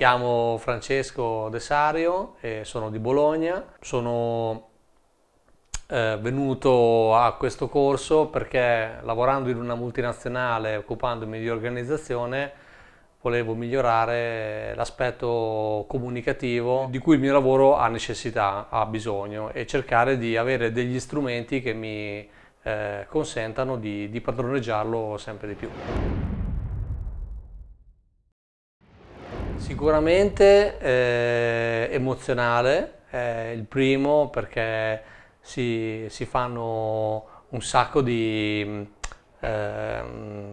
chiamo Francesco Desario, sono di Bologna, sono eh, venuto a questo corso perché lavorando in una multinazionale, occupandomi di organizzazione, volevo migliorare l'aspetto comunicativo di cui il mio lavoro ha necessità, ha bisogno e cercare di avere degli strumenti che mi eh, consentano di, di padroneggiarlo sempre di più. Sicuramente eh, emozionale, eh, il primo perché si, si, fanno un sacco di, eh,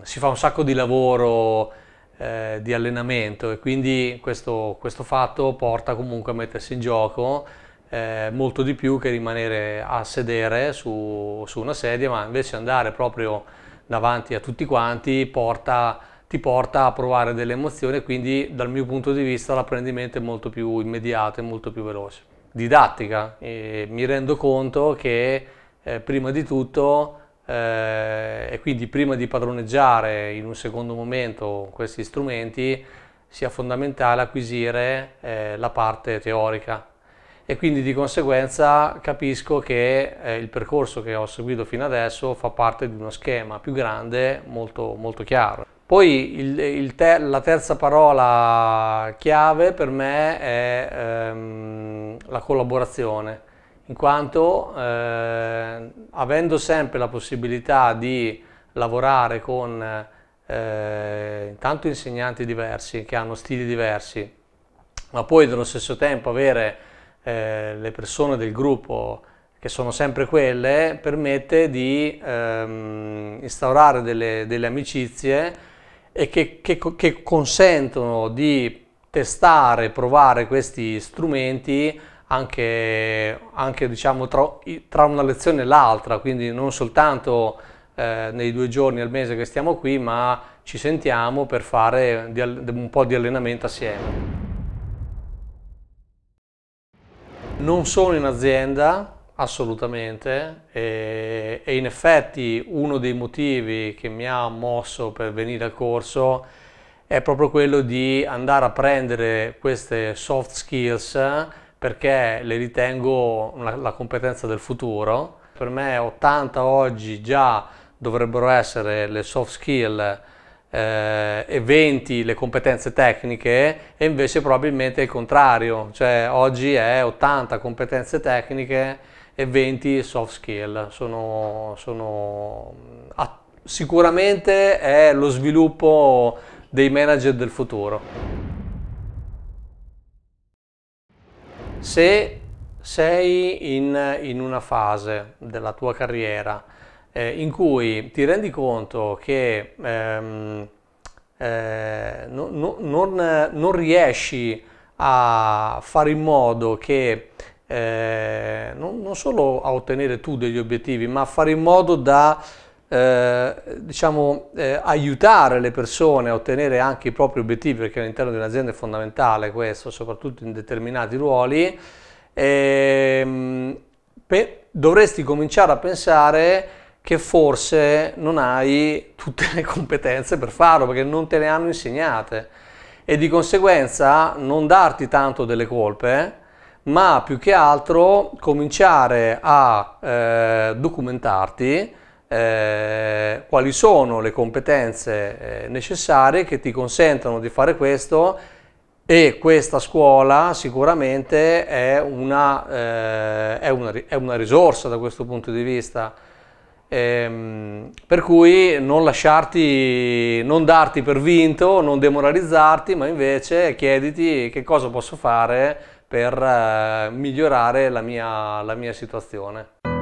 si fa un sacco di lavoro eh, di allenamento e quindi questo, questo, fatto porta comunque a mettersi in gioco eh, molto di più che rimanere a sedere su, su una sedia ma invece andare proprio davanti a tutti quanti porta a ti porta a provare delle emozioni e quindi dal mio punto di vista l'apprendimento è molto più immediato e molto più veloce. Didattica, e mi rendo conto che eh, prima di tutto eh, e quindi prima di padroneggiare in un secondo momento questi strumenti sia fondamentale acquisire eh, la parte teorica e quindi di conseguenza capisco che eh, il percorso che ho seguito fino adesso fa parte di uno schema più grande, molto, molto chiaro. Poi il, il ter, la terza parola chiave per me è ehm, la collaborazione, in quanto eh, avendo sempre la possibilità di lavorare con eh, tanto insegnanti diversi che hanno stili diversi, ma poi nello stesso tempo avere eh, le persone del gruppo che sono sempre quelle, permette di ehm, instaurare delle, delle amicizie e che, che, che consentono di testare, provare questi strumenti anche, anche diciamo, tra, tra, una lezione e l'altra, quindi non soltanto eh, nei due giorni al mese che stiamo qui, ma ci sentiamo per fare un po' di allenamento assieme. Non sono in azienda, Assolutamente, e, e, in effetti uno dei motivi che mi ha mosso per venire al corso è proprio quello di andare a prendere queste soft skills perché le ritengo la, la competenza del futuro. Per me 80 oggi già dovrebbero essere le soft skill eh, e 20 le competenze tecniche e invece probabilmente è il contrario, cioè oggi è 80 competenze tecniche e 20 soft skill. Sono, sono, sicuramente è lo sviluppo dei manager del futuro. Se sei in, in una fase della tua carriera eh, in cui ti rendi conto che ehm, eh, no, no, non, non riesci a fare in modo che eh, non, non, solo a ottenere tu degli obiettivi, ma a fare in modo da eh, diciamo, eh, aiutare le persone a ottenere anche i propri obiettivi, perché all'interno di un'azienda è fondamentale questo, soprattutto in determinati ruoli, ehm, per, dovresti cominciare a pensare che forse non hai tutte le competenze per farlo perché non te le hanno insegnate e di conseguenza non darti tanto delle colpe ma più che altro cominciare a eh, documentarti eh, quali sono le competenze eh, necessarie che ti consentono di fare questo e questa scuola sicuramente è una, eh, è una, è una risorsa da questo punto di vista. Ehm, per cui non lasciarti, non darti per vinto, non demoralizzarti, ma invece chiediti che cosa posso fare per eh, migliorare la mia, la mia situazione.